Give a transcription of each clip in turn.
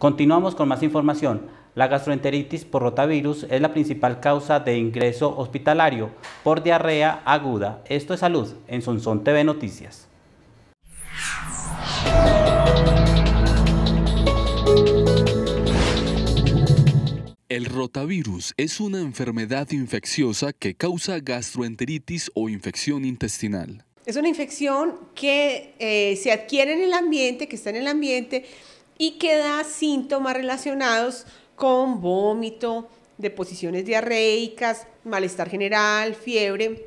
Continuamos con más información. La gastroenteritis por rotavirus es la principal causa de ingreso hospitalario por diarrea aguda. Esto es salud en Sonsón TV Noticias. El rotavirus es una enfermedad infecciosa que causa gastroenteritis o infección intestinal. Es una infección que eh, se adquiere en el ambiente, que está en el ambiente y que da síntomas relacionados con vómito, deposiciones diarreicas, malestar general, fiebre,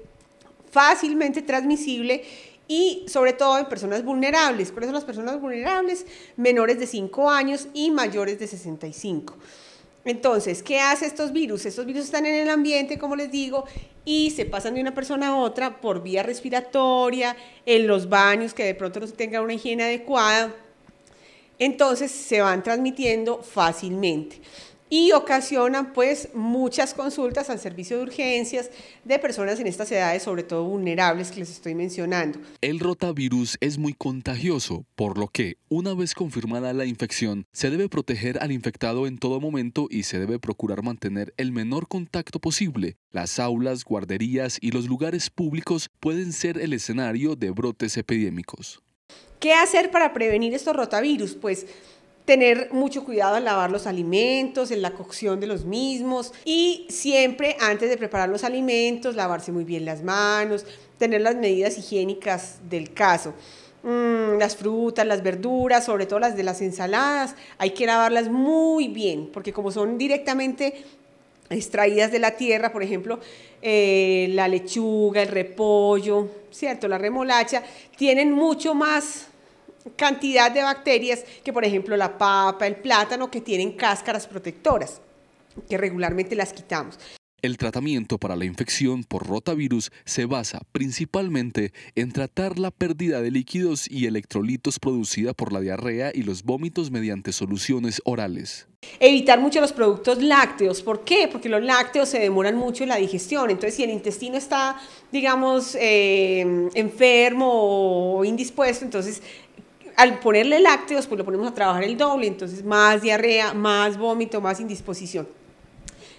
fácilmente transmisible y sobre todo en personas vulnerables. por eso las personas vulnerables? Menores de 5 años y mayores de 65. Entonces, ¿qué hace estos virus? Estos virus están en el ambiente, como les digo, y se pasan de una persona a otra por vía respiratoria, en los baños, que de pronto no se tenga una higiene adecuada, entonces se van transmitiendo fácilmente y ocasionan pues muchas consultas al servicio de urgencias de personas en estas edades, sobre todo vulnerables que les estoy mencionando. El rotavirus es muy contagioso, por lo que una vez confirmada la infección, se debe proteger al infectado en todo momento y se debe procurar mantener el menor contacto posible. Las aulas, guarderías y los lugares públicos pueden ser el escenario de brotes epidémicos. ¿Qué hacer para prevenir estos rotavirus? Pues tener mucho cuidado al lavar los alimentos, en la cocción de los mismos y siempre antes de preparar los alimentos, lavarse muy bien las manos, tener las medidas higiénicas del caso. Mm, las frutas, las verduras, sobre todo las de las ensaladas, hay que lavarlas muy bien porque como son directamente extraídas de la tierra, por ejemplo, eh, la lechuga, el repollo, ¿cierto? La remolacha, tienen mucho más cantidad de bacterias que, por ejemplo, la papa, el plátano, que tienen cáscaras protectoras, que regularmente las quitamos. El tratamiento para la infección por rotavirus se basa principalmente en tratar la pérdida de líquidos y electrolitos producida por la diarrea y los vómitos mediante soluciones orales. Evitar mucho los productos lácteos. ¿Por qué? Porque los lácteos se demoran mucho en la digestión. Entonces, si el intestino está, digamos, eh, enfermo o indispuesto, entonces al ponerle lácteos, pues lo ponemos a trabajar el doble, entonces más diarrea, más vómito, más indisposición.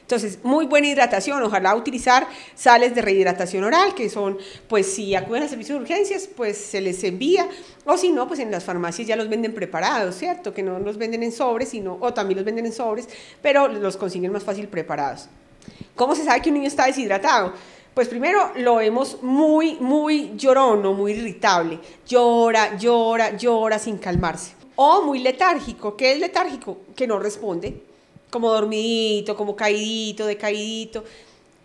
Entonces, muy buena hidratación, ojalá utilizar sales de rehidratación oral, que son, pues si acuden a servicios de urgencias, pues se les envía, o si no, pues en las farmacias ya los venden preparados, ¿cierto? Que no los venden en sobres, sino, o también los venden en sobres, pero los consiguen más fácil preparados. ¿Cómo se sabe que un niño está deshidratado? Pues primero lo vemos muy, muy llorón o muy irritable. Llora, llora, llora sin calmarse. O muy letárgico. ¿Qué es letárgico? Que no responde. Como dormidito, como caidito, decaidito,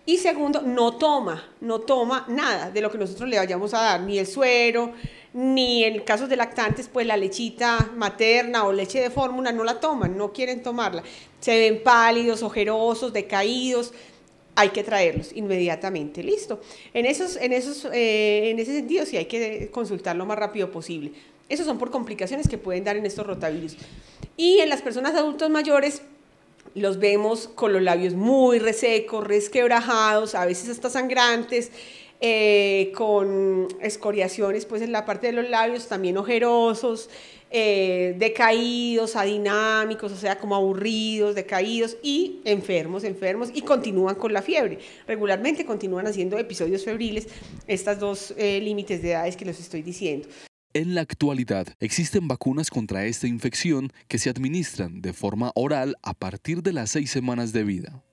Y segundo, no toma, no toma nada de lo que nosotros le vayamos a dar, ni el suero, ni en casos de lactantes, pues la lechita materna o leche de fórmula no la toman, no quieren tomarla. Se ven pálidos, ojerosos, decaídos, hay que traerlos inmediatamente, listo. En, esos, en, esos, eh, en ese sentido sí hay que consultar lo más rápido posible. Esos son por complicaciones que pueden dar en estos rotavirus. Y en las personas adultos mayores los vemos con los labios muy resecos, resquebrajados, a veces hasta sangrantes. Eh, con escoriaciones pues en la parte de los labios, también ojerosos, eh, decaídos, adinámicos, o sea, como aburridos, decaídos y enfermos, enfermos y continúan con la fiebre. Regularmente continúan haciendo episodios febriles, estas dos eh, límites de edades que les estoy diciendo. En la actualidad existen vacunas contra esta infección que se administran de forma oral a partir de las seis semanas de vida.